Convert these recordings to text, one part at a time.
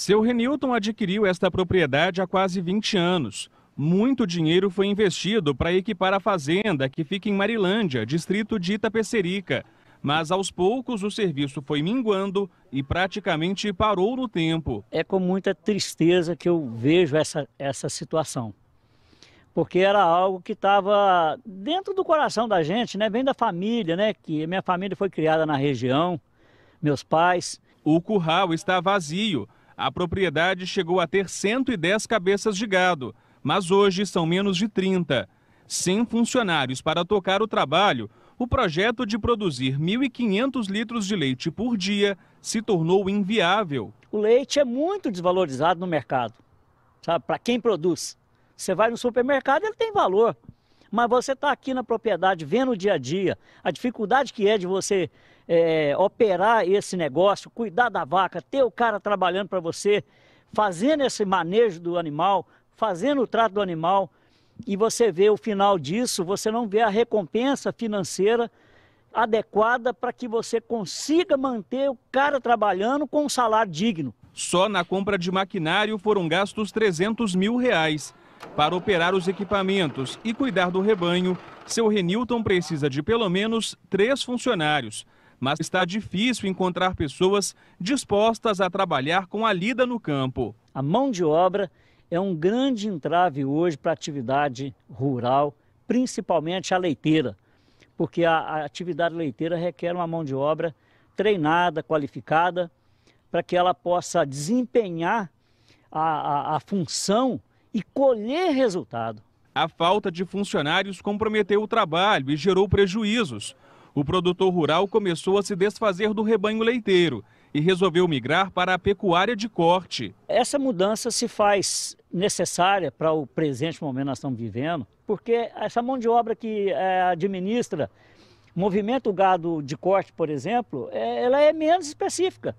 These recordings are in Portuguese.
Seu Renilton adquiriu esta propriedade há quase 20 anos. Muito dinheiro foi investido para equipar a fazenda, que fica em Marilândia, distrito de Itapecerica. Mas aos poucos o serviço foi minguando e praticamente parou no tempo. É com muita tristeza que eu vejo essa, essa situação. Porque era algo que estava dentro do coração da gente, né? Vem da família, né? Que minha família foi criada na região, meus pais. O curral está vazio a propriedade chegou a ter 110 cabeças de gado, mas hoje são menos de 30. Sem funcionários para tocar o trabalho, o projeto de produzir 1.500 litros de leite por dia se tornou inviável. O leite é muito desvalorizado no mercado, sabe? Para quem produz. Você vai no supermercado, ele tem valor. Mas você está aqui na propriedade, vendo o dia a dia, a dificuldade que é de você é, operar esse negócio, cuidar da vaca, ter o cara trabalhando para você, fazendo esse manejo do animal, fazendo o trato do animal, e você vê o final disso, você não vê a recompensa financeira adequada para que você consiga manter o cara trabalhando com um salário digno. Só na compra de maquinário foram gastos 300 mil reais. Para operar os equipamentos e cuidar do rebanho, seu Renilton precisa de pelo menos três funcionários mas está difícil encontrar pessoas dispostas a trabalhar com a lida no campo. A mão de obra é um grande entrave hoje para a atividade rural, principalmente a leiteira, porque a, a atividade leiteira requer uma mão de obra treinada, qualificada, para que ela possa desempenhar a, a, a função e colher resultado. A falta de funcionários comprometeu o trabalho e gerou prejuízos o produtor rural começou a se desfazer do rebanho leiteiro e resolveu migrar para a pecuária de corte. Essa mudança se faz necessária para o presente momento que nós estamos vivendo, porque essa mão de obra que é, administra movimento gado de corte, por exemplo, é, ela é menos específica.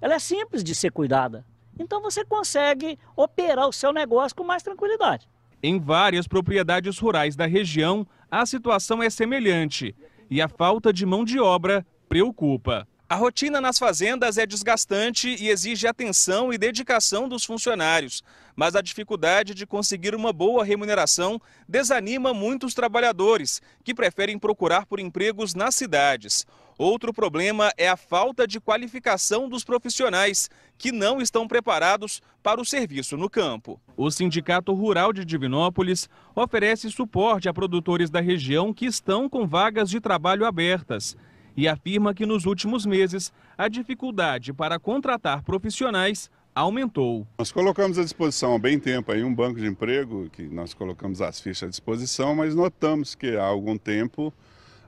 Ela é simples de ser cuidada. Então você consegue operar o seu negócio com mais tranquilidade. Em várias propriedades rurais da região, a situação é semelhante e a falta de mão de obra preocupa. A rotina nas fazendas é desgastante e exige atenção e dedicação dos funcionários, mas a dificuldade de conseguir uma boa remuneração desanima muitos trabalhadores, que preferem procurar por empregos nas cidades. Outro problema é a falta de qualificação dos profissionais, que não estão preparados para o serviço no campo. O Sindicato Rural de Divinópolis oferece suporte a produtores da região que estão com vagas de trabalho abertas e afirma que nos últimos meses a dificuldade para contratar profissionais aumentou. Nós colocamos à disposição há bem tempo aí um banco de emprego, que nós colocamos as fichas à disposição, mas notamos que há algum tempo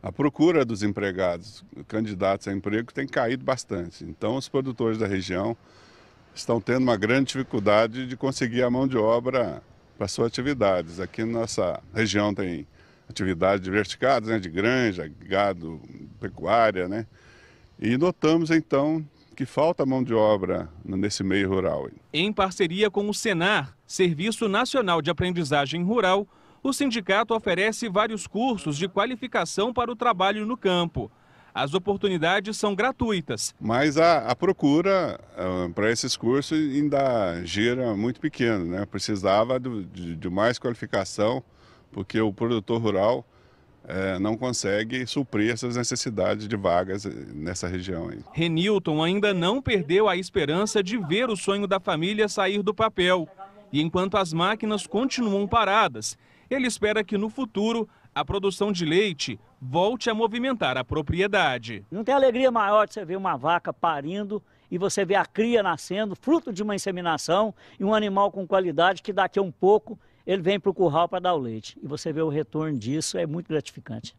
a procura dos empregados, candidatos a emprego, tem caído bastante. Então, os produtores da região estão tendo uma grande dificuldade de conseguir a mão de obra para suas atividades. Aqui na nossa região tem atividades diversificadas, né, de granja, gado agropecuária, né? E notamos então que falta mão de obra nesse meio rural. Em parceria com o Senar, Serviço Nacional de Aprendizagem Rural, o sindicato oferece vários cursos de qualificação para o trabalho no campo. As oportunidades são gratuitas. Mas a, a procura uh, para esses cursos ainda gira muito pequena, né? Precisava do, de, de mais qualificação, porque o produtor rural é, não consegue suprir essas necessidades de vagas eh, nessa região. Aí. Renilton ainda não perdeu a esperança de ver o sonho da família sair do papel. E enquanto as máquinas continuam paradas, ele espera que no futuro a produção de leite volte a movimentar a propriedade. Não tem alegria maior de você ver uma vaca parindo e você ver a cria nascendo, fruto de uma inseminação e um animal com qualidade que daqui a um pouco ele vem para o curral para dar o leite. E você vê o retorno disso, é muito gratificante.